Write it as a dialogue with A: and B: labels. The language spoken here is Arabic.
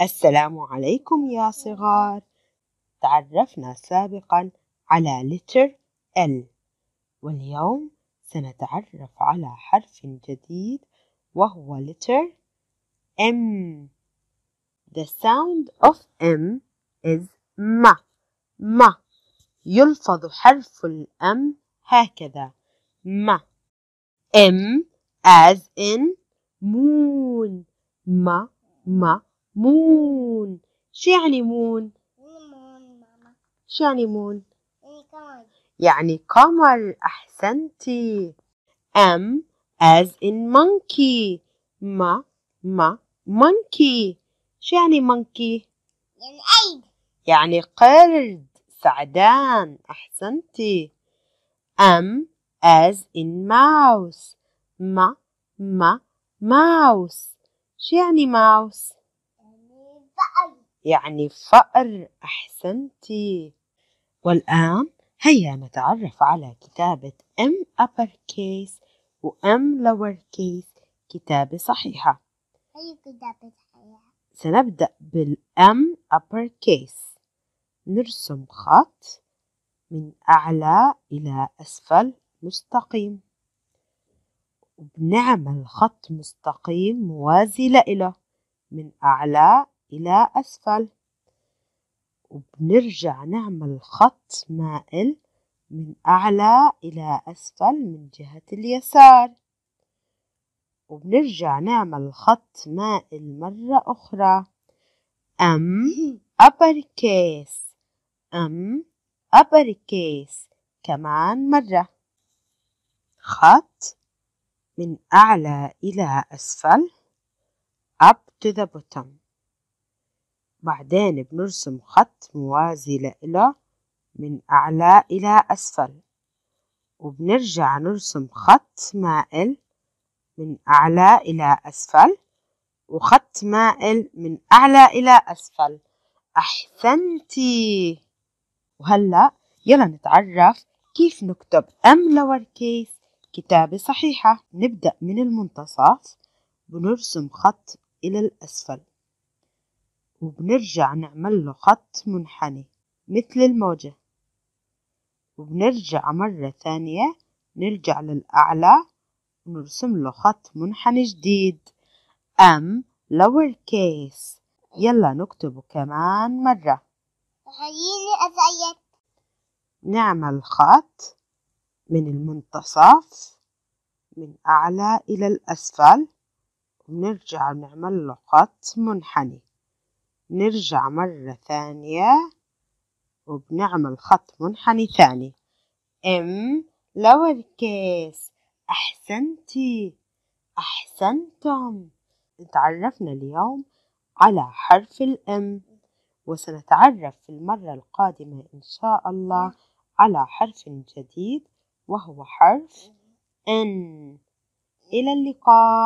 A: السلام عليكم يا صغار تعرفنا سابقا على letter L واليوم سنتعرف على حرف جديد وهو letter M The sound of M is ما ما يلفظ حرف الأم هكذا ما M as in moon ما ما مون شو يعني مون؟ مون ماما شو يعني مون؟ يعني قمر يعني قمر أحسنتي M as in monkey ما ما monkey شو يعني monkey؟ يعني قرد يعني قرد سعدان أحسنتي M as in mouse ما ما mouse شو يعني mouse؟ يعني فأر أحسنتي والآن هيا نتعرف على كتابة M uppercase و M lowercase كتابة صحيحة أي كتابة صحيحة؟ سنبدأ بال upper uppercase نرسم خط من أعلى إلى أسفل مستقيم وبنعمل خط مستقيم موازي لإله من أعلى إلى أسفل وبنرجع نعمل خط مائل من أعلى إلى أسفل من جهة اليسار وبنرجع نعمل خط مائل مرة أخرى أم أبر كيس أم أبر كيس كمان مرة خط من أعلى إلى أسفل up to the bottom بعدين بنرسم خط موازي لإله من أعلى إلى أسفل وبنرجع نرسم خط مائل من أعلى إلى أسفل وخط مائل من أعلى إلى أسفل أحسنتي وهلأ يلا نتعرف كيف نكتب أم لور كيس كتابة صحيحة نبدأ من المنتصف بنرسم خط إلى الأسفل وبنرجع نعمل له خط منحني مثل الموجة وبنرجع مرة ثانية نرجع للأعلى ونرسم له خط منحني جديد أم lower case يلا نكتبه كمان مرة خليني أزيت نعمل خط من المنتصف من أعلى إلى الأسفل ونرجع نعمل له خط منحني نرجع مرة ثانية وبنعمل خط منحني ثاني ام لور كيس احسنتي احسنتم تعرفنا اليوم على حرف الام وسنتعرف في المرة القادمة ان شاء الله على حرف جديد وهو حرف ان الى اللقاء